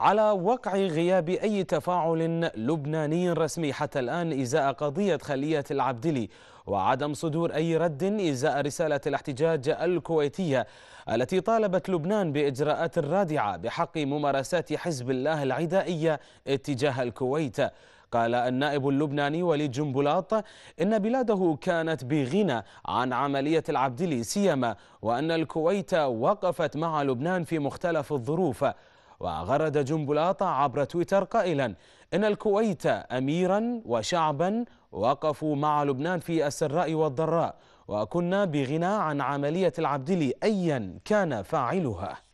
على وقع غياب أي تفاعل لبناني رسمي حتى الآن إزاء قضية خلية العبدلي وعدم صدور أي رد إزاء رسالة الاحتجاج الكويتية التي طالبت لبنان بإجراءات رادعة بحق ممارسات حزب الله العدائية اتجاه الكويت قال النائب اللبناني وليد جنبلاط إن بلاده كانت بغنى عن عملية العبدلي سيما وأن الكويت وقفت مع لبنان في مختلف الظروف وغرد جنبلاط عبر تويتر قائلا إن الكويت أميرا وشعبا وقفوا مع لبنان في السراء والضراء وكنا بغنى عن عملية العبدلي أيا كان فاعلها